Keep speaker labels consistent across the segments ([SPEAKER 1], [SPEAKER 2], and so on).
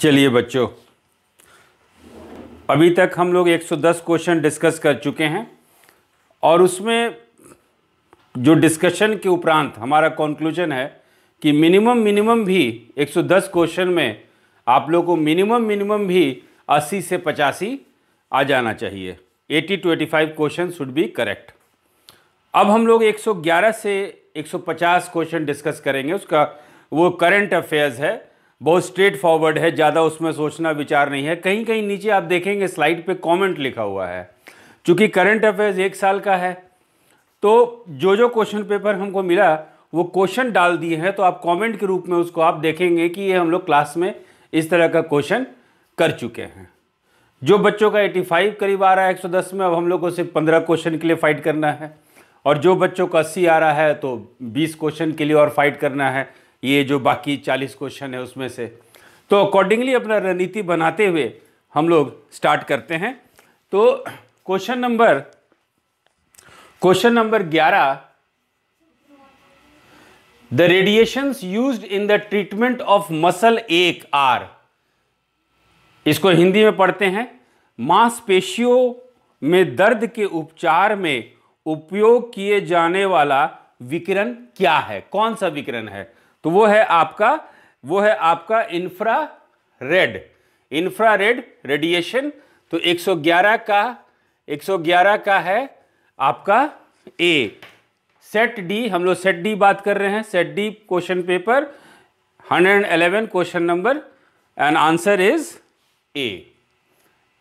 [SPEAKER 1] चलिए बच्चों अभी तक हम लोग 110 क्वेश्चन डिस्कस कर चुके हैं और उसमें जो डिस्कशन के उपरांत हमारा कॉन्क्लूजन है कि मिनिमम मिनिमम भी 110 क्वेश्चन में आप लोग को मिनिमम मिनिमम भी 80 से पचासी आ जाना चाहिए 80 to 85 question should be correct अब हम लोग 111 से 150 क्वेश्चन डिस्कस करेंगे उसका वो करंट अफेयर्स है बहुत स्ट्रेट फॉरवर्ड है ज़्यादा उसमें सोचना विचार नहीं है कहीं कहीं नीचे आप देखेंगे स्लाइड पे कमेंट लिखा हुआ है क्योंकि करंट अफेयर्स एक साल का है तो जो जो क्वेश्चन पेपर हमको मिला वो क्वेश्चन डाल दिए हैं तो आप कमेंट के रूप में उसको आप देखेंगे कि ये हम लोग क्लास में इस तरह का क्वेश्चन कर चुके हैं जो बच्चों का 85 करीब आ रहा है एक में अब हम लोग को सिर्फ पंद्रह क्वेश्चन के लिए फ़ाइट करना है और जो बच्चों का अस्सी आ रहा है तो बीस क्वेश्चन के लिए और फाइट करना है ये जो बाकी चालीस क्वेश्चन है उसमें से तो अकॉर्डिंगली अपना रणनीति बनाते हुए हम लोग स्टार्ट करते हैं तो क्वेश्चन नंबर क्वेश्चन नंबर ग्यारह the radiations used in the treatment of muscle ache are इसको हिंदी में पढ़ते हैं मांसपेशियों में दर्द के उपचार में उपयोग किए जाने वाला विकिरण क्या है कौन सा विकिरण है तो वो है आपका वो है आपका infrared infrared radiation तो 111 का 111 का है आपका ए सेट डी हम लोग सेट डी बात कर रहे हैं set D question paper 111 question number and answer is A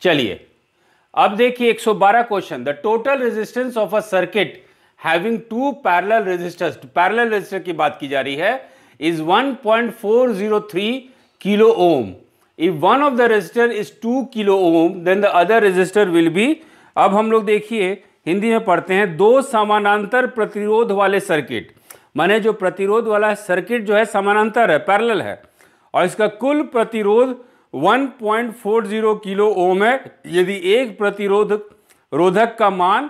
[SPEAKER 1] चलिए अब देखिए 112 question the total resistance of a circuit having two parallel resistors parallel resistor की बात की जा रही है is 1.403 kilo ohm. If one of the resistor is 2 kilo ohm, then the other resistor will be. अब हम लोग देखिए हिंदी में पढ़ते हैं दो समानांतर प्रतिरोध वाले सर्किट माने जो प्रतिरोध वाला सर्किट जो है समानांतर है पैरेलल है और इसका कुल प्रतिरोध 1.40 किलो ओम है यदि एक प्रतिरोध रोधक का मान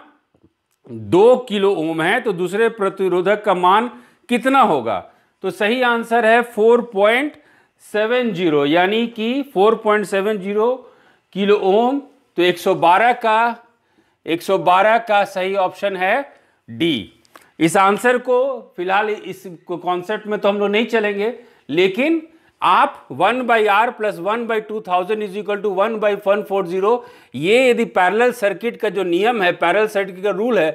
[SPEAKER 1] दो किलो ओम है तो दूसरे प्रतिरोधक का मान कितना होगा तो सही आंसर है 4.70 यानी कि 4.70 किलो ओम तो 112 का 112 का सही ऑप्शन है डी इस आंसर को फिलहाल इस कॉन्सेप्ट में तो हम लोग नहीं चलेंगे लेकिन आप one by R plus one by two thousand is equal to one by one four zero ये यदि पैरेलल सर्किट का जो नियम है पैरेलल सर्किट का रूल है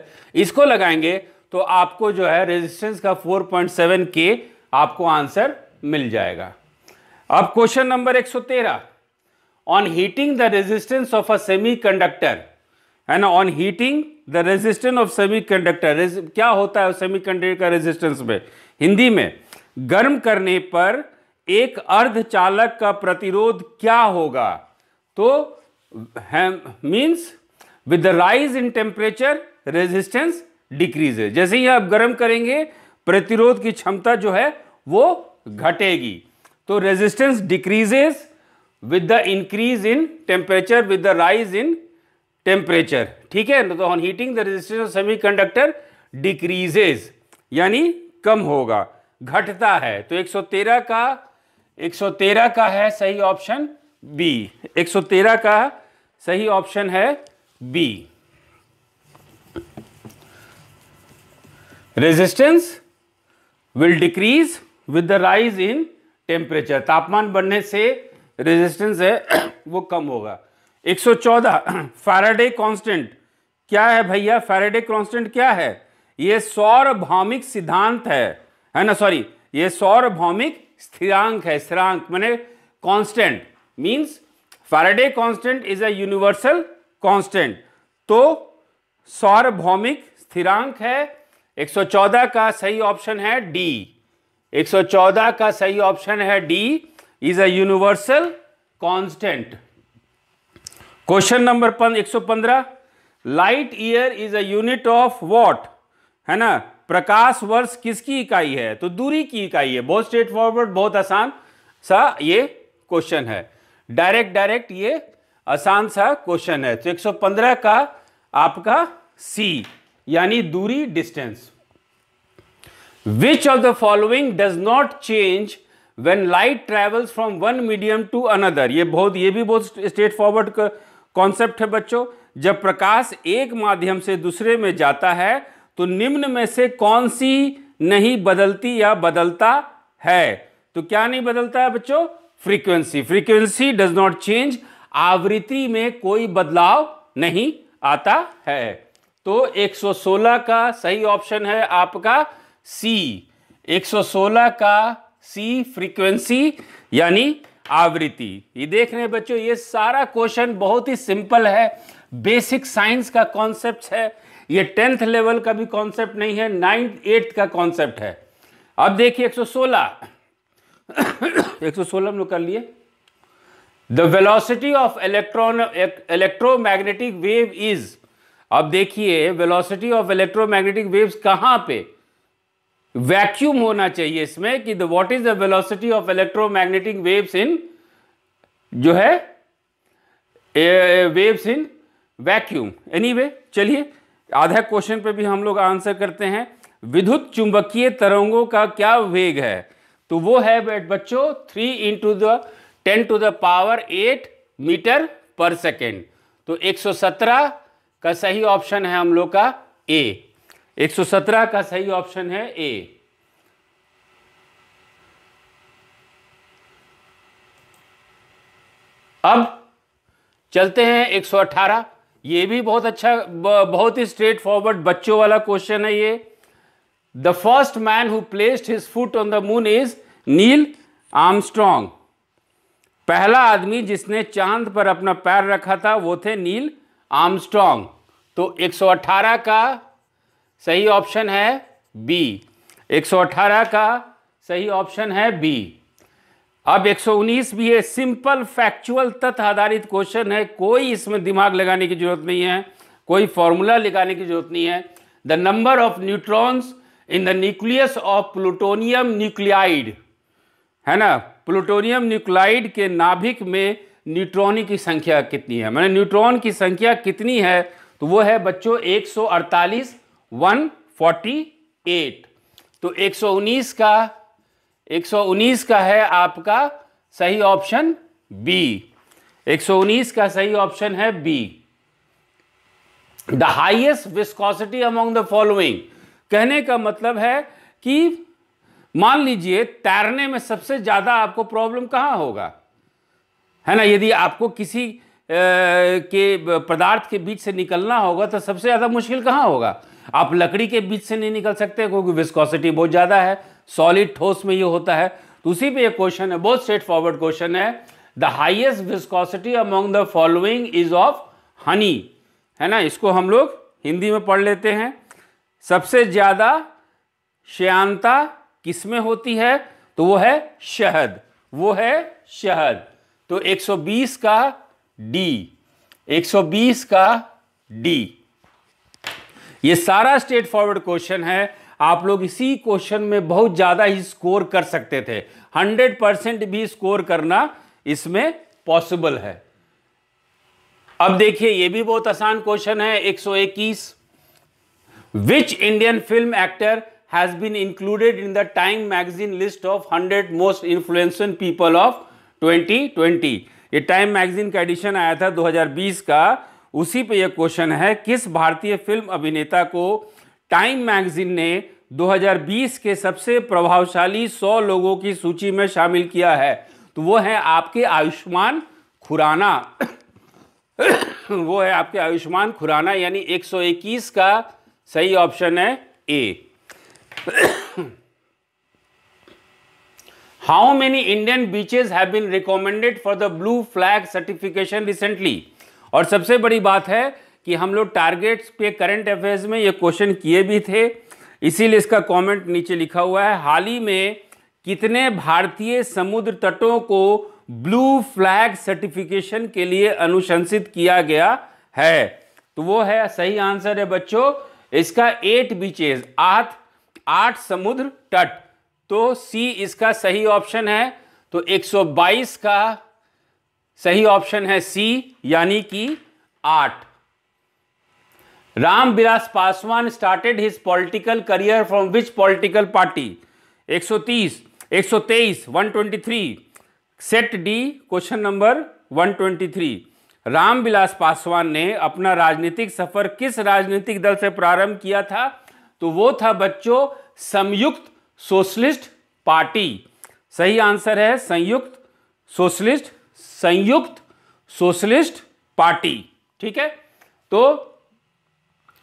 [SPEAKER 1] इसको लगाएंगे तो आपको जो है रेजिस्टेंस का फोर पॉइंट सेवन के आपको आंसर मिल जाएगा अब question number 113 the resistance of a semiconductor है ना on heating the resistance of semiconductor क्या होता है कंडक्टर का रेजिस्टेंस में हिंदी में गर्म करने पर एक अर्धचालक का प्रतिरोध क्या होगा तो means with the rise in temperature resistance है जैसे ही आप गर्म करेंगे प्रतिरोध की क्षमता जो है वो घटेगी तो resistance decreases with the increase in temperature with the rise in temperature ठीक है तो on heating the resistance of semiconductor decreases यानी कम होगा घटता है तो 113 का 113 का है सही ऑप्शन बी 113 का सही ऑप्शन है B resistance will decrease with the rise in temperature तापमान बढ़ने से रेजिस्टेंस है वो कम होगा 114 फैराडे कॉन्स्टेंट क्या है भैया फैराडे कॉन्स्टेंट क्या है ये सौर भौमिक सिद्धांत है है ना सॉरी ये सौर भौमिक स्थिरांक है स्थिरांक मैंने constant means Faraday constant is a universal constant तो सौर भौमिक स्थिरांक है 114 का सही ऑप्शन है डी 114 का सही ऑप्शन है D is a universal constant question number पन, 115 light year is a unit of what है ना प्रकाश वर्ष किसकी इकाई है तो दूरी की इकाई है बहुत स्ट्रेट फॉरवर्ड बहुत आसान सा ये क्वेश्चन है डायरेक्ट डायरेक्ट ये आसान सा क्वेश्चन है तो 115 का आपका सी यानी दूरी distance which of the following does not change when light travels from one medium to another ये बहुत ये भी बहुत स्ट्रेट फॉरवर्ड कॉन्सेप्ट है बच्चों जब प्रकाश एक माध्यम से दूसरे में जाता है तो निम्न में से कौन सी नहीं बदलती या बदलता है तो क्या नहीं बदलता है बच्चों frequency frequency does not change आवृत्ति में कोई बदलाव नहीं आता है तो 116 का सही ऑप्शन है आपका सी 116 का सी फ्रीक्वेंसी यानी आवृत्ति ये देख रहे हैं बच्चों ये सारा क्वेश्चन बहुत ही सिंपल है बेसिक साइंस का कॉन्सेप्ट है ये टेंथ लेवल का भी कॉन्सेप्ट नहीं है नाइन्थ एट्थ का कॉन्सेप्ट है अब देखिए 116 116 हम लोग कर लिए the velocity of electron electromagnetic wave is अब देखिए वेलोसिटी ऑफ इलेक्ट्रोमैग्नेटिक वेव्स कहाँ पे वैक्यूम होना चाहिए इसमें कि the what is the velocity of electromagnetic waves in जो है वेव्स इन वैक्यूम एनीवे चलिए आधा क्वेश्चन पे भी हम लोग आंसर करते हैं विद्युत चुंबकीय तरंगों का क्या वेग है तो वो है बच्चों three into the ten to the power eight metre per second तो सत्रह का सही ऑप्शन है हम लोग का ए 117 का सही ऑप्शन है ए अब चलते हैं 118 ये भी बहुत अच्छा बहुत ही स्ट्रेट फॉरवर्ड बच्चों वाला क्वेश्चन है ये the first man who placed his foot on the moon is Neil Armstrong पहला आदमी जिसने चांद पर अपना पैर रखा था वो थे नील आर्मस्ट्रॉन्ग तो 118 का सही ऑप्शन है बी 118 का सही ऑप्शन है बी अब 119 भी है सिंपल फैक्चुअल तथ्य आधारित क्वेश्चन है कोई इसमें दिमाग लगाने की जरूरत नहीं है कोई फॉर्मूला लगाने की जरूरत नहीं है the number of neutrons in the nucleus of plutonium nuclide है ना प्लूटोनियम न्यूक्लाइड के नाभिक में न्यूट्रॉन की संख्या कितनी है मैंने न्यूट्रॉन की संख्या कितनी है तो वो है बच्चों 148 148 तो 119 का 119 का है आपका सही ऑप्शन बी 119 का सही ऑप्शन है B the highest viscosity among the following कहने का मतलब है कि मान लीजिए तैरने में सबसे ज़्यादा आपको प्रॉब्लम कहाँ होगा है ना यदि आपको किसी के पदार्थ के बीच से निकलना होगा तो सबसे ज़्यादा मुश्किल कहाँ होगा आप लकड़ी के बीच से नहीं निकल सकते क्योंकि विस्कोसिटी बहुत ज़्यादा है सॉलिड ठोस में ये होता है तो उसी पे एक क्वेश्चन है बहुत स्ट्रेट फॉरवर्ड क्वेश्चन है the highest viscosity among the following is of honey है ना इसको हम लोग हिंदी में पढ़ लेते हैं सबसे ज़्यादा श्यांता किस में होती है तो वो है शहद वो है शहद तो 120 का डी 120 का डी ये सारा स्ट्रेट फॉरवर्ड क्वेश्चन है आप लोग इसी क्वेश्चन में बहुत ज़्यादा ही स्कोर कर सकते थे 100 परसेंट भी स्कोर करना इसमें पॉसिबल है अब देखिए ये भी बहुत आसान क्वेश्चन है 121 which Indian film actor has been included in the Time magazine list of 100 most influential people of 2020 ये टाइम मैगजीन का एडिशन आया था 2020 का उसी पे ये क्वेश्चन है किस भारतीय फिल्म अभिनेता को टाइम मैगजीन ने 2020 के सबसे प्रभावशाली 100 लोगों की सूची में शामिल किया है तो वो है आपके आयुष्मान खुराना वो है आपके आयुष्मान खुराना यानी 121 का सही ऑप्शन है A how many Indian beaches have been recommended for the blue flag certification recently और सबसे बड़ी बात है कि हम लोग टारगेट्स पे करंट अफेयर्स में ये क्वेश्चन किए भी थे इसीलिए इसका कमेंट नीचे लिखा हुआ है हाल ही में कितने भारतीय समुद्र तटों को ब्लू फ्लैग सर्टिफिकेशन के लिए अनुशंसित किया गया है तो वो है सही आंसर है बच्चों इसका एट बीचेस आठ आठ समुद्र तट तो सी इसका सही ऑप्शन है तो 122 का सही ऑप्शन है सी यानी कि आठ Ram Vilas Paswan started his political career from which political party 130 123 123 set D question number 123 Ram Vilas Paswan ने अपना राजनीतिक सफर किस राजनीतिक दल से प्रारंभ किया था तो वो था बच्चों संयुक्त सोशलिस्ट पार्टी सही आंसर है संयुक्त सोशलिस्ट संयुक्त सोशलिस्ट पार्टी ठीक है तो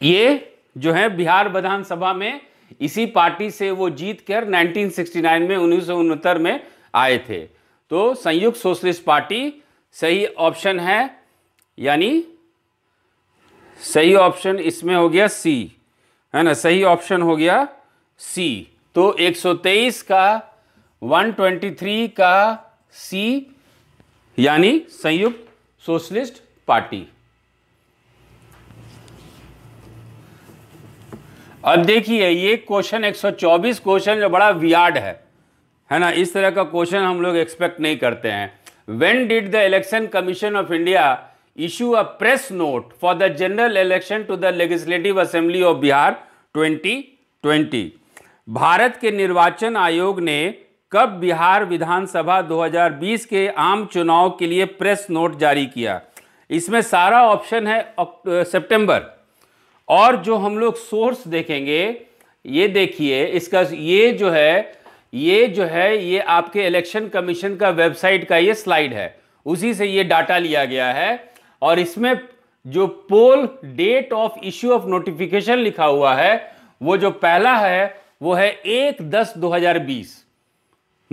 [SPEAKER 1] ये जो है बिहार विधानसभा में इसी पार्टी से वो जीत कर 1969 में उन्नीस में आए थे तो संयुक्त सोशलिस्ट पार्टी सही ऑप्शन है यानी सही ऑप्शन इसमें हो गया सी है ना सही ऑप्शन हो गया सी तो 123 का 123 का सी यानी संयुक्त सोशलिस्ट पार्टी अब देखिए ये क्वेश्चन 124 क्वेश्चन जो बड़ा वियार्ड है है ना इस तरह का क्वेश्चन हम लोग एक्सपेक्ट नहीं करते हैं when did the election commission of India issue a press note for the general election to the legislative assembly of Bihar 2020 Bharat के निर्वाचन आयोग ने कब बिहार विधानसभा 2020 के आम चुनाव के लिए प्रेस नोट जारी किया इसमें सारा ऑप्शन है सितंबर और जो हम लोग सोर्स देखेंगे ये देखिए इसका ये जो है ये जो है ये आपके इलेक्शन कमीशन का वेबसाइट का ये स्लाइड है उसी से ये डाटा लिया गया है और इसमें जो poll date of issue of notification लिखा हुआ है वो जो पहला है वो है एक दस दो हजार बीस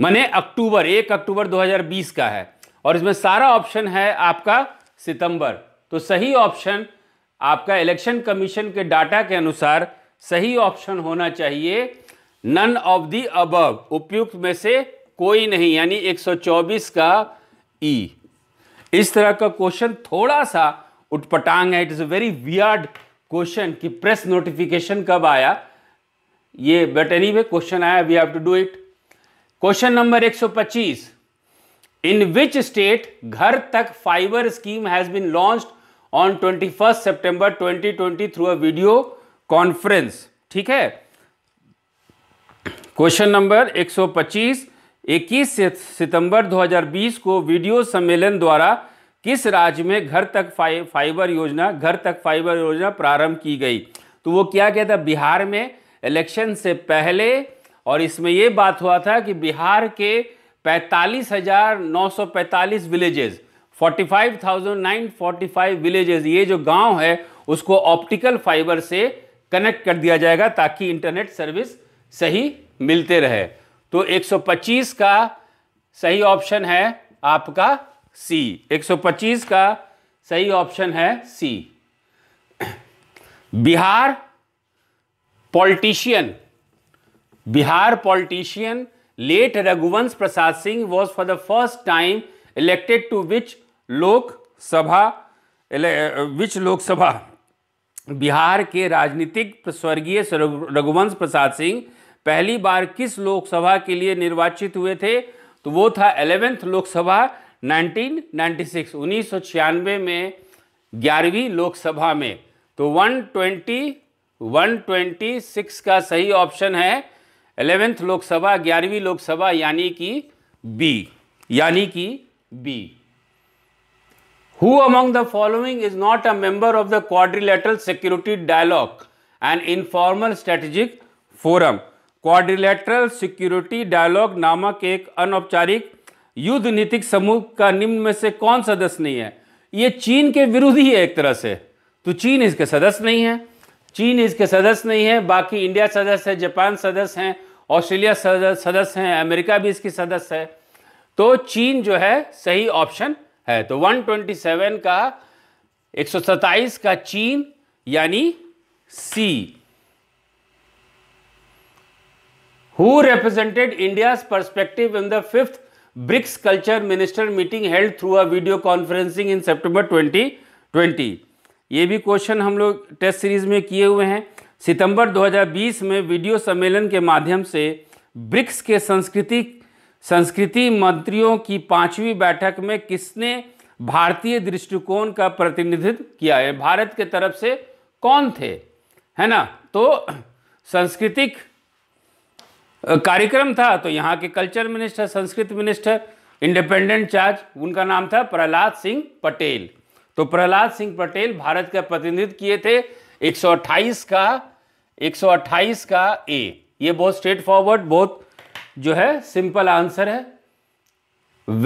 [SPEAKER 1] मैने अक्टूबर एक अक्टूबर दो हजार बीस का है और इसमें सारा ऑप्शन है आपका सितंबर तो सही ऑप्शन आपका इलेक्शन कमीशन के डाटा के अनुसार सही ऑप्शन होना चाहिए नन ऑफ दी अबव उपयुक्त में से कोई नहीं यानी 124 का ई e। इस तरह का क्वेश्चन थोड़ा सा उटपटांग है it is a very weird question कि प्रेस नोटिफिकेशन कब आया ये बट एनी वे क्वेश्चन आया we have to do it question number 125 in which state घर तक fibre scheme has been launched on 21 सितंबर 2020 थ्रू अ वीडियो कॉन्फ्रेंस ठीक है क्वेश्चन नंबर 125 21 सितंबर 2020 को वीडियो सम्मेलन द्वारा किस राज्य में घर तक फाइबर योजना घर तक फाइबर योजना प्रारंभ की गई तो वो क्या कहता बिहार में इलेक्शन से पहले और इसमें ये बात हुआ था कि बिहार के 45,945 विलेजेस 45,945 विलेजेस ये जो गांव है उसको ऑप्टिकल फाइबर से कनेक्ट कर दिया जाएगा ताकि इंटरनेट सर्विस सही मिलते रहे तो 125 का सही ऑप्शन है आपका सी 125 का सही ऑप्शन है C Bihar politician Bihar politician late Raghuvansh Prasad Singh was for the first time elected to which Lok Sabha which Lok Sabha Bihar के राजनीतिक स्वर्गीय रघुवंश प्रसाद सिंह पहली बार किस लोकसभा के लिए निर्वाचित हुए थे तो वो था एलेवेंथ लोकसभा 1996 1996 में ग्यारहवीं लोकसभा में तो 120 126 का सही ऑप्शन है एलेवेंथ लोकसभा ग्यारहवीं लोकसभा यानी कि बी यानी कि B who among the following is not a member of the quadrilateral security dialogue and informal strategic forum quadrilateral security dialogue नामक एक अनौपचारिक युद्ध नीतिक समूह का निम्न में से कौन सदस्य नहीं है ये चीन के ही है एक तरह से तो चीन इसके सदस्य नहीं है चीन इसके सदस्य नहीं है बाकी इंडिया सदस्य है जापान सदस्य हैं ऑस्ट्रेलिया सदस्य हैं अमेरिका भी इसकी सदस्य है तो चीन जो है सही ऑप्शन है तो 127 का एक का चीन यानी C who represented India perspective in the fifth BRICS culture minister meeting held through a video conferencing in September 2020 ये भी क्वेश्चन हम लोग टेस्ट सीरीज़ में किए हुए हैं सितंबर 2020 में वीडियो सम्मेलन के माध्यम से ब्रिक्स के संस्कृति संस्कृति मंत्रियों की पांचवी बैठक में किसने भारतीय दृष्टिकोण का प्रतिनिधित्व किया है भारत के तरफ से कौन थे है ना तो सांस्कृतिक कार्यक्रम था तो यहाँ के कल्चर मिनिस्टर संस्कृत मिनिस्टर इंडिपेंडेंट चार्ज उनका नाम था प्रहलाद सिंह पटेल तो प्रहलाद सिंह पटेल भारत का प्रतिनिधित्व किए थे 128 का 128 का ए ये बहुत स्ट्रेट फॉरवर्ड बहुत जो है सिंपल आंसर है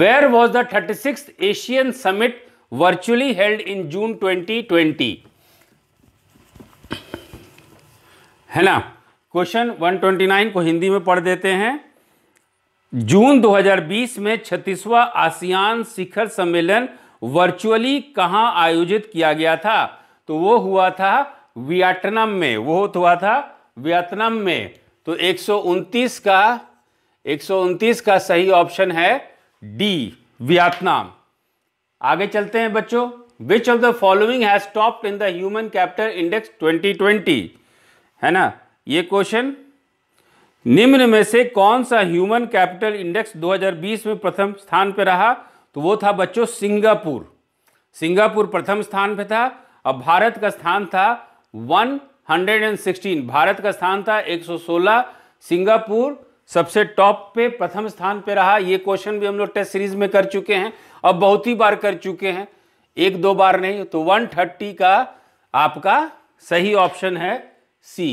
[SPEAKER 1] where was the thirty six Asian summit virtually held in June 2020 है ना क्वेश्चन 129 को हिंदी में पढ़ देते हैं जून 2020 में छत्तीसवां आसियान शिखर सम्मेलन वर्चुअली कहाँ आयोजित किया गया था तो वो हुआ था वियतनाम में वो तो हुआ था वियतनाम में तो एक का एक का सही ऑप्शन है डी वियतनाम आगे चलते हैं बच्चों which of the following has topped in the human capital index 2020 है ना ये क्वेश्चन निम्न में से कौन सा ह्यूमन कैपिटल इंडेक्स 2020 में प्रथम स्थान पर रहा तो वो था बच्चों सिंगापुर सिंगापुर प्रथम स्थान पे था और भारत का स्थान था 116 भारत का स्थान था 116 सिंगापुर सबसे टॉप पे प्रथम स्थान पे रहा ये क्वेश्चन भी हम लोग टेस्ट सीरीज में कर चुके हैं और बहुत ही बार कर चुके हैं एक दो बार नहीं तो 130 का आपका सही ऑप्शन है C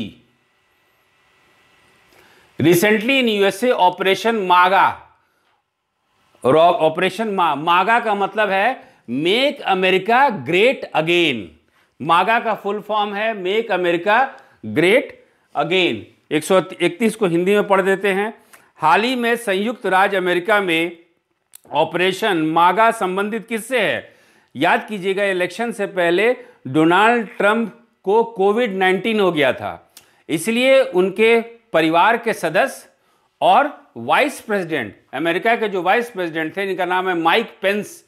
[SPEAKER 1] recently in USA operation MAGA operation मा, मागा का मतलब है make America great again MAGA का फुल फॉर्म है मेक अमेरिका ग्रेट अगेन 131 को हिंदी में पढ़ देते हैं हाल ही में संयुक्त राज्य अमेरिका में ऑपरेशन मागा संबंधित किससे है याद कीजिएगा इलेक्शन से पहले डोनाल्ड ट्रंप को कोविड 19 हो गया था इसलिए उनके परिवार के सदस्य और वाइस प्रेसिडेंट अमेरिका के जो वाइस प्रेसिडेंट थे इनका नाम है माइक पेंस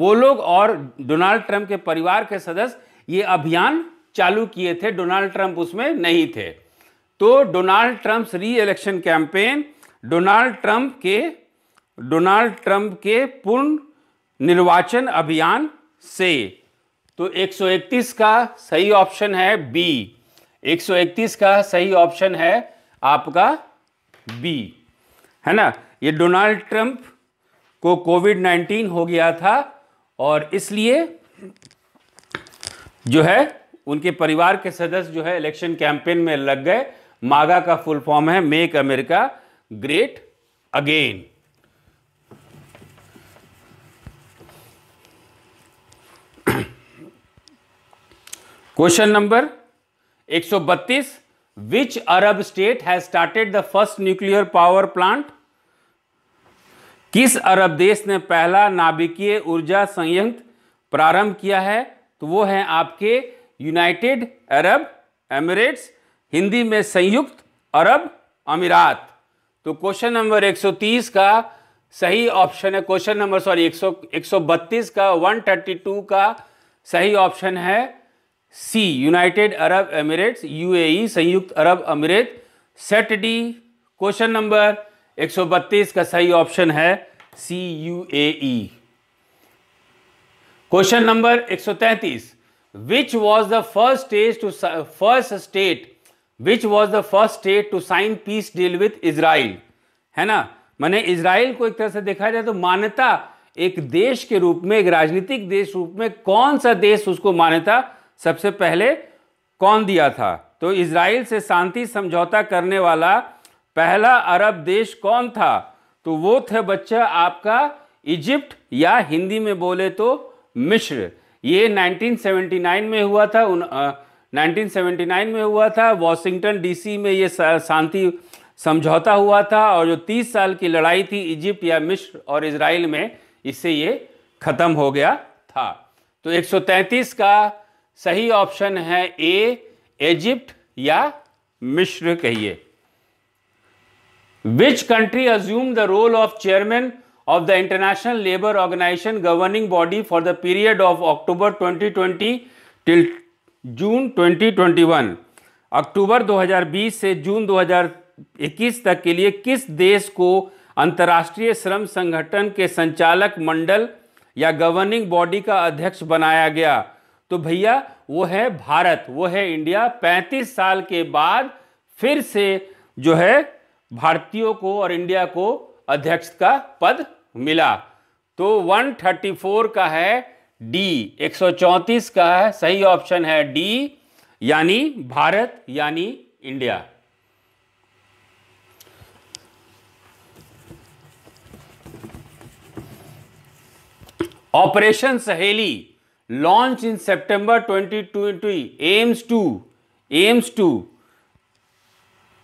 [SPEAKER 1] वो लोग और डोनाल्ड ट्रंप के परिवार के सदस्य ये अभियान चालू किए थे डोनाल्ड ट्रंप उसमें नहीं थे तो Donald Trump re election campaign Donald Trump के डोनाल्ड ट्रंप के पूर्ण निर्वाचन अभियान से तो 131 का सही ऑप्शन है बी 131 का सही ऑप्शन है आपका बी है ना ये डोनाल्ड ट्रंप को कोविड नाइन्टीन हो गया था और इसलिए जो है उनके परिवार के सदस्य जो है इलेक्शन कैंपेन में लग गए मागा का फुल फॉर्म है make America great again question number 132 Which Arab state has started the first nuclear power plant? किस अरब देश ने पहला नाभिकीय ऊर्जा संयंत्र प्रारंभ किया है तो वो है आपके यूनाइटेड अरब एमिरेट्स हिंदी में संयुक्त अरब अमीरात तो क्वेश्चन नंबर 130 का सही ऑप्शन है क्वेश्चन नंबर सॉरी 100 132 का 132 का सही ऑप्शन है C united Arab Emirates UAE संयुक्त अरब अमीरेट सेट डी क्वेश्चन नंबर 132 का सही ऑप्शन है C U A question number 133 which was the first state to first state which was the first state to sign peace deal with Israel है ना मैंने इसराइल को एक तरह से देखा जाए तो मान्यता एक देश के रूप में एक राजनीतिक देश रूप में कौन सा देश उसको मान्यता सबसे पहले कौन दिया था तो इसराइल से शांति समझौता करने वाला पहला अरब देश कौन था तो वो थे बच्चा आपका इजिप्ट या हिंदी में बोले तो मिश्र ये 1979 में हुआ था उन आ, 1979 में हुआ था वॉशिंगटन डीसी में ये शांति समझौता हुआ था और जो 30 साल की लड़ाई थी इजिप्ट या मिश्र और इसराइल में इससे ये ख़त्म हो गया था तो 133 का सही ऑप्शन है ए इजिप्ट या मिश्र कहिए which country assume the role of chairman of the International Labour Organization governing body for the period of October 2020 till June 2021 अक्टूबर 2020 से जून 2021 तक के लिए किस देश को अंतर्राष्ट्रीय श्रम संगठन के संचालक मंडल या गवर्निंग बॉडी का अध्यक्ष बनाया गया तो भैया वो है भारत वो है इंडिया 35 साल के बाद फिर से जो है भारतीयों को और इंडिया को अध्यक्ष का पद मिला तो 134 का है डी 134 का है सही ऑप्शन है डी यानी भारत यानी India operation Saheli launched in September 2020 aims to aims to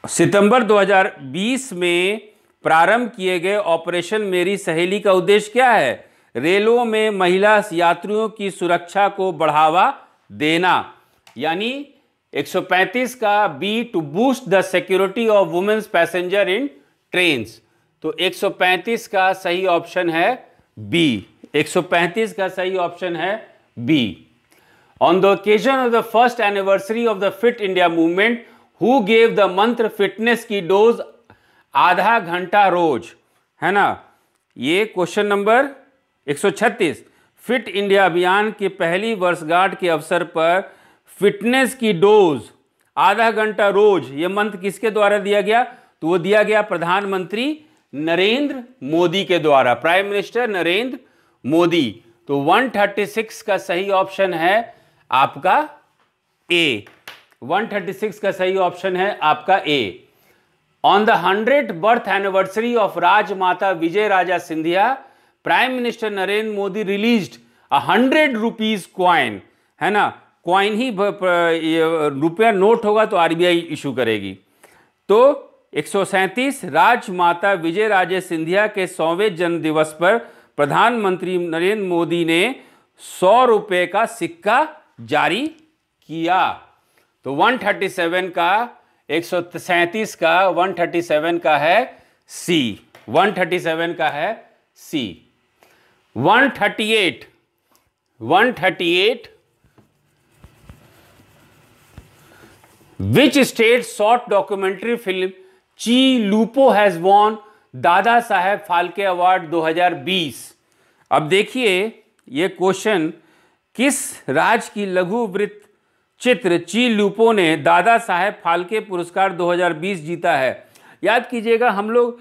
[SPEAKER 1] सितंबर 2020 में प्रारंभ किए गए ऑपरेशन मेरी सहेली का उद्देश्य क्या है रेलों में महिला यात्रियों की सुरक्षा को बढ़ावा देना यानी 135 का B to boost the security of women's passenger in trains तो 135 का सही ऑप्शन है बी 135 का सही ऑप्शन है B. On the occasion of the first anniversary of the Fit India movement, who gave the mantra fitness ki dose आधा Ghanta Roj? है ना ये क्वेश्चन नंबर 136 फिट इंडिया अभियान की पहली वर्षगांठ के अवसर पर फिटनेस की डोज आधा घंटा रोज ये मंत्र किसके द्वारा दिया गया तो वो दिया गया प्रधानमंत्री नरेंद्र मोदी के द्वारा प्राइम मिनिस्टर नरेंद्र मोदी तो 136 का सही ऑप्शन है आपका ए 136 का सही ऑप्शन है आपका A on the hundred birth anniversary of Rajmata Vijaya Raje Scindia prime minister Narendra Modi release a hundred rupees coin है ना क्वाइन ही रुपया नोट होगा तो आरबीआई इशू करेगी तो एक राजमाता विजय राजे सिंधिया के सौवें जन्म दिवस पर प्रधानमंत्री नरेंद्र मोदी ने सौ रुपये का सिक्का जारी किया तो 137 का एक का 137 का है सी 137 का है सी 138 138 which state short documentary film chi lupo has won दादा साहेब फाल्के अवार्ड 2020 अब देखिए ये क्वेश्चन किस राज्य की लघु वृत्त चित्र ची लूपो ने दादा साहेब फाल्के पुरस्कार 2020 जीता है याद कीजिएगा हम लोग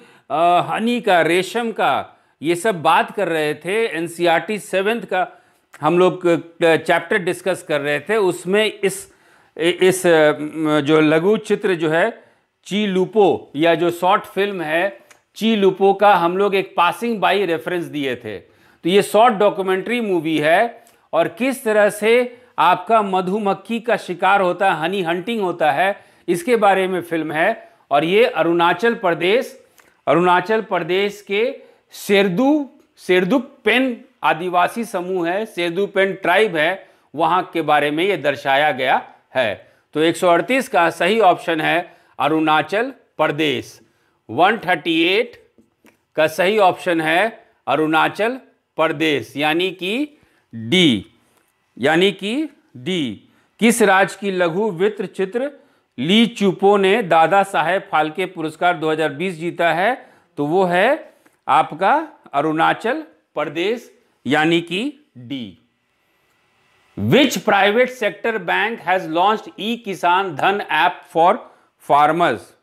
[SPEAKER 1] हनी का रेशम का ये सब बात कर रहे थे N C R T seventh का हम लोग चैप्टर डिस्कस कर रहे थे उसमें इस इस जो लघु चित्र जो है ची लूपो या जो शॉर्ट फिल्म है ची लुपो का हम लोग एक पासिंग बाई रेफरेंस दिए थे तो ये शॉर्ट डॉक्यूमेंट्री मूवी है और किस तरह से आपका मधुमक्खी का शिकार होता है हनी हंटिंग होता है इसके बारे में फिल्म है और ये अरुणाचल प्रदेश अरुणाचल प्रदेश के शेरदू सेरदुक पेन आदिवासी समूह है सेरदू पेन ट्राइब है वहाँ के बारे में ये दर्शाया गया है तो 138 का सही ऑप्शन है अरुणाचल प्रदेश 138 का सही ऑप्शन है अरुणाचल प्रदेश यानी कि डी यानी कि डी किस राज्य की लघु वित्र चित्र ली चुपो ने दादा साहेब फाल्के पुरस्कार 2020 जीता है तो वो है आपका अरुणाचल प्रदेश यानी कि D which private sector bank has launch e Kisan Dhan app for farmers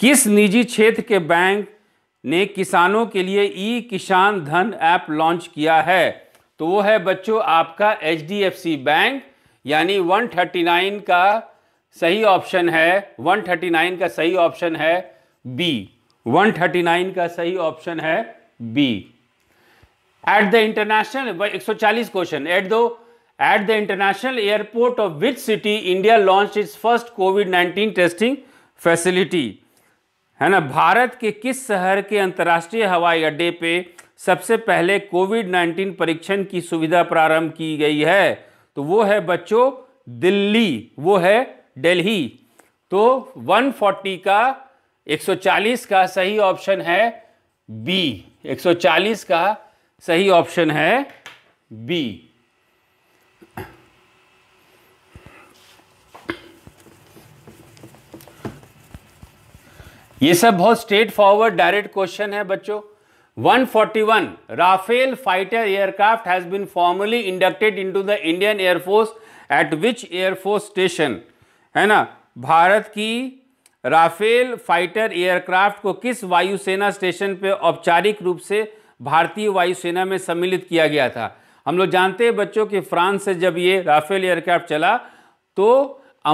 [SPEAKER 1] किस निजी क्षेत्र के बैंक ने किसानों के लिए ई किसान धन ऐप लॉन्च किया है तो वो है बच्चों आपका H D F C bank यानी 139 का सही ऑप्शन है 139 का सही ऑप्शन है बी 139 का सही ऑप्शन है B at the international 140 question at दो at the international airport of which city India launch its first COVID 19 testing facility है ना भारत के किस शहर के अंतर्राष्ट्रीय हवाई अड्डे पे सबसे पहले कोविड 19 परीक्षण की सुविधा प्रारंभ की गई है तो वो है बच्चों दिल्ली वो है दिल्ली तो 140 का 140 का सही ऑप्शन है बी 140 का सही ऑप्शन है बी ये सब बहुत स्ट्रेट फॉरवर्ड डायरेक्ट क्वेश्चन है बच्चों 141 Rafale fighter aircraft has been formally inducted into the Indian air force at which air force station है ना भारत की राफेल फाइटर एयरक्राफ्ट को किस वायुसेना स्टेशन पर औपचारिक रूप से भारतीय वायुसेना में सम्मिलित किया गया था हम लोग जानते हैं बच्चों कि फ्रांस से जब ये राफेल एयरक्राफ्ट चला तो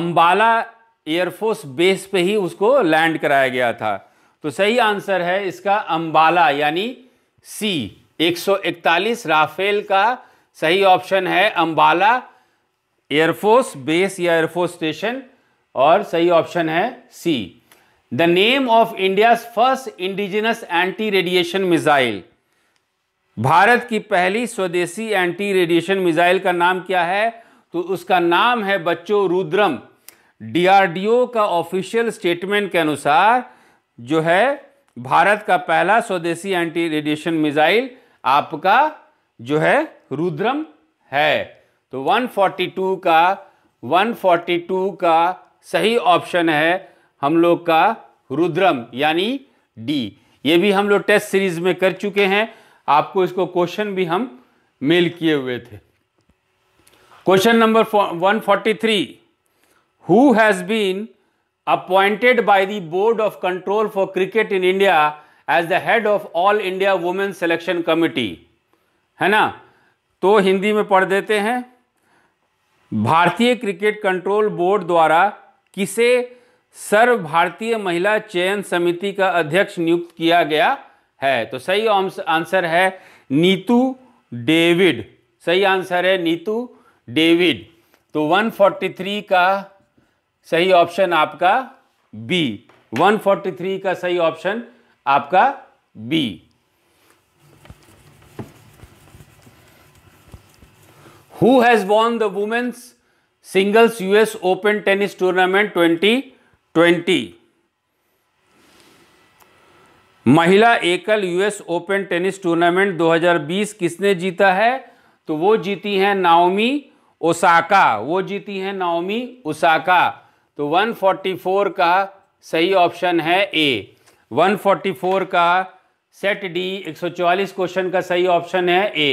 [SPEAKER 1] अम्बाला एयरफोर्स बेस पे ही उसको लैंड कराया गया था तो सही आंसर है इसका अंबाला यानी सी 141 राफेल का सही ऑप्शन है अंबाला एयरफोर्स बेस या एयरफोर्स स्टेशन और सही ऑप्शन है C the name of India first indigenous anti radiation missile Bharat की पहली स्वदेशी एंटी रेडिएशन मिसाइल का नाम क्या है तो उसका नाम है बच्चों रुद्रम डीआरडीओ का ऑफिशियल स्टेटमेंट के अनुसार जो है भारत का पहला स्वदेशी एंटी रेडिएशन मिसाइल आपका जो है रुद्रम है तो 142 का 142 का सही ऑप्शन है हम लोग का रुद्रम यानी डी ये भी हम लोग टेस्ट सीरीज में कर चुके हैं आपको इसको क्वेश्चन भी हम मेल किए हुए थे question number 143 who has been appointed by the Board of Control for Cricket in India as the head of All India Women Selection Committee. है ना तो हिंदी में पढ़ देते हैं भारतीय क्रिकेट कंट्रोल बोर्ड द्वारा किसे सर्व भारतीय महिला चयन समिति का अध्यक्ष नियुक्त किया गया है तो सही आंसर है नीतू डेविड सही आंसर है नीतू डेविड तो 143 का सही ऑप्शन आपका बी 143 का सही ऑप्शन आपका B who has won the women's singles US Open tennis tournament 2020 महिला एकल यूएस ओपन टेनिस टूर्नामेंट 2020 किसने जीता है तो वो जीती हैं नाओमी ओसाका वो जीती हैं नाओमी ओसाका तो 144 का सही ऑप्शन है ए 144 का सेट डी 144 क्वेश्चन का सही ऑप्शन है ए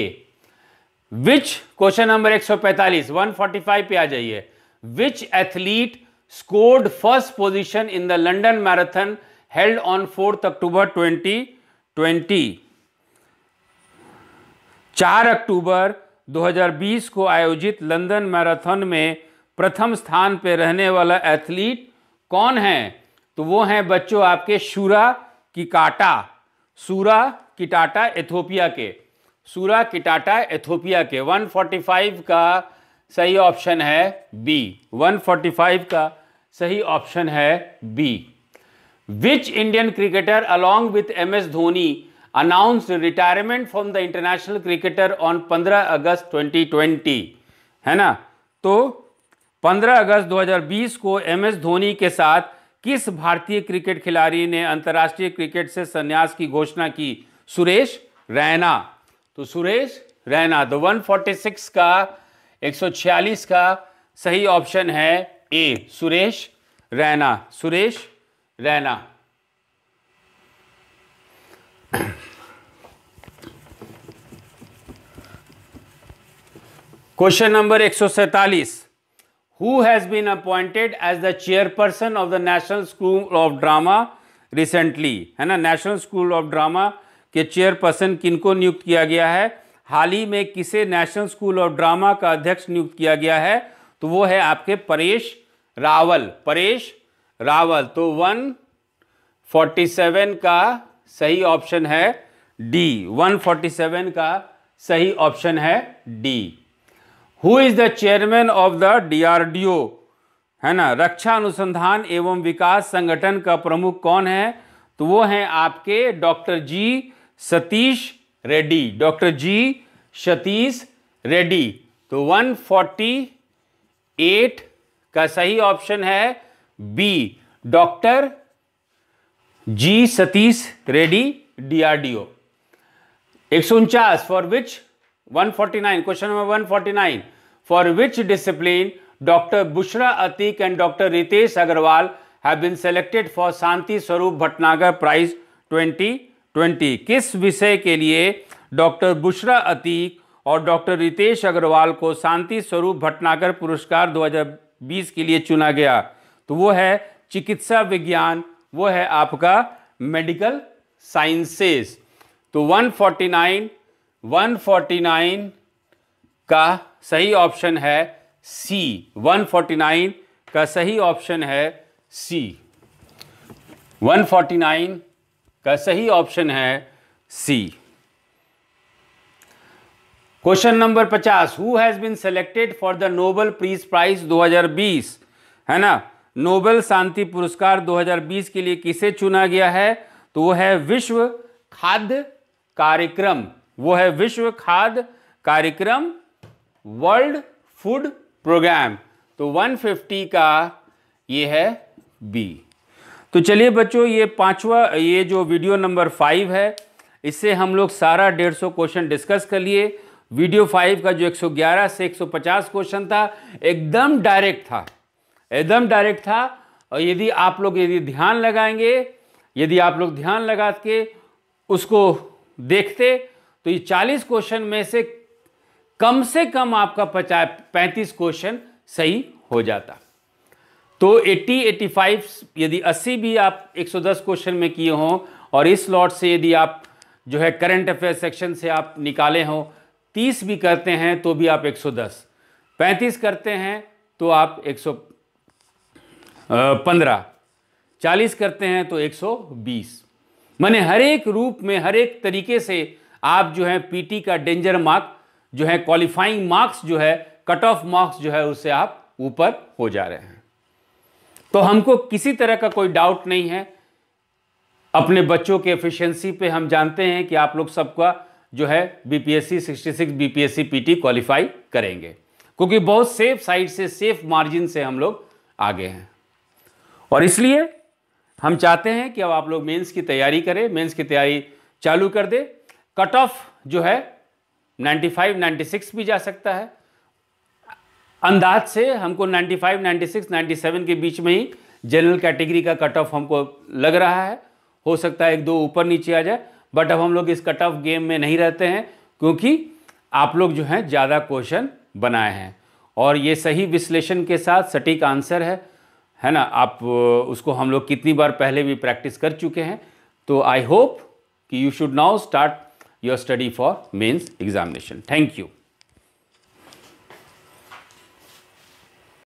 [SPEAKER 1] विच क्वेश्चन नंबर 145 145 पे आ जाइए which athlete scored first position in the London marathon held on fourth October 2020 चार अक्टूबर 2020 को आयोजित लंदन मैराथन में प्रथम स्थान पर रहने वाला एथलीट कौन है तो वो हैं बच्चों आपके शूरा किकाटा सूरा किटाटा एथोपिया के सूरा किटाटा एथोपिया के 145 का सही ऑप्शन है बी 145 का सही ऑप्शन है B which Indian cricketer along with M S Dhoni announce retirement from the international cricketer on 15 अगस्त 2020 है ना तो 15 अगस्त 2020 को एमएस धोनी के साथ किस भारतीय क्रिकेट खिलाड़ी ने अंतर्राष्ट्रीय क्रिकेट से संन्यास की घोषणा की सुरेश रैना तो सुरेश रैना द 146 का 146 का सही ऑप्शन है A Suresh Raina Suresh Raina question number 147 who has been appointed as the chairperson of the National School of Drama recently है ना नेशनल स्कूल ऑफ ड्रामा के चेयरपर्सन किन को नियुक्त किया गया है हाल ही में किसे नेशनल स्कूल ऑफ ड्रामा का अध्यक्ष नियुक्त किया गया है तो वो है आपके परेश रावल परेश रावल तो वन फोर्टी सेवन का सही ऑप्शन है डी वन फोर्टी सेवन का सही ऑप्शन है D who is the chairman of the DRDO है ना रक्षा अनुसंधान एवं विकास संगठन का प्रमुख कौन है तो वो हैं आपके doctor G Satish Reddy doctor G Satish Reddy तो 148 का सही ऑप्शन है B doctor G Satish Reddy DRDO एक सौ उनचास for which 149 question number 149 for which discipline dr bushra atik and dr ritesh agarwal have been selected for Shanti Swarup Bhatnagar prize 2020 किस विषय के लिए डॉक्टर बुशरा अतीक और डॉक्टर रितेश अग्रवाल को शांति स्वरूप भटनागर पुरस्कार 2020 के लिए चुना गया तो वो है चिकित्सा विज्ञान वो है आपका मेडिकल साइंसेस तो 149 149 का सही ऑप्शन है सी 149 का सही ऑप्शन है सी 149 का सही ऑप्शन है C question number 50 who has been selected for the Nobel prize prize 2020 है ना नोबल शांति पुरस्कार 2020 के लिए किसे चुना गया है तो वो है विश्व खाद्य कार्यक्रम वो है विश्व खाद्य कार्यक्रम वर्ल्ड फूड प्रोग्राम तो 150 का ये है बी तो चलिए बच्चों ये पांचवा ये जो वीडियो नंबर फाइव है इससे हम लोग सारा डेढ़ सौ क्वेश्चन डिस्कस कर लिए वीडियो फाइव का जो 111 से 150 क्वेश्चन था एकदम डायरेक्ट था एकदम डायरेक्ट था और यदि आप लोग यदि ध्यान लगाएंगे यदि आप लोग ध्यान लगा के उसको देखते तो ये 40 क्वेश्चन में से कम से कम आपका पचास पैंतीस क्वेश्चन सही हो जाता तो 80 85 यदि 80 भी आप 110 क्वेश्चन में किए हों और इस लॉट से यदि आप जो है करंट अफेयर सेक्शन से आप निकाले हों 30 भी करते हैं तो भी आप 110 35 करते हैं तो आप 115 40 करते हैं तो 120 माने हर एक रूप में हर एक तरीके से आप जो है पीटी का डेंजर मार्क जो है क्वालिफाइंग मार्क्स जो है कट ऑफ मार्क्स जो है उससे आप ऊपर हो जा रहे हैं तो हमको किसी तरह का कोई डाउट नहीं है अपने बच्चों के एफिशिएंसी पे हम जानते हैं कि आप लोग सबका जो है बीपीएससी 66 बीपीएससी पीटी क्वालिफाई करेंगे क्योंकि बहुत सेफ साइड से सेफ मार्जिन से हम लोग आगे हैं और इसलिए हम चाहते हैं कि अब आप लोग मेंस की तैयारी करें मेंस की तैयारी चालू कर दें कट ऑफ जो है 95, 96 भी जा सकता है अंदाज से हमको 95, 96, 97 के बीच में ही जनरल कैटेगरी का कट ऑफ हमको लग रहा है हो सकता है एक दो ऊपर नीचे आ जाए बट अब हम लोग इस कट ऑफ गेम में नहीं रहते हैं क्योंकि आप लोग जो हैं ज़्यादा क्वेश्चन बनाए हैं और ये सही विश्लेषण के साथ सटीक आंसर है है ना आप उसको हम लोग कितनी बार पहले भी प्रैक्टिस कर चुके हैं तो आई होप कि you should now start your study for mains examination. Thank you.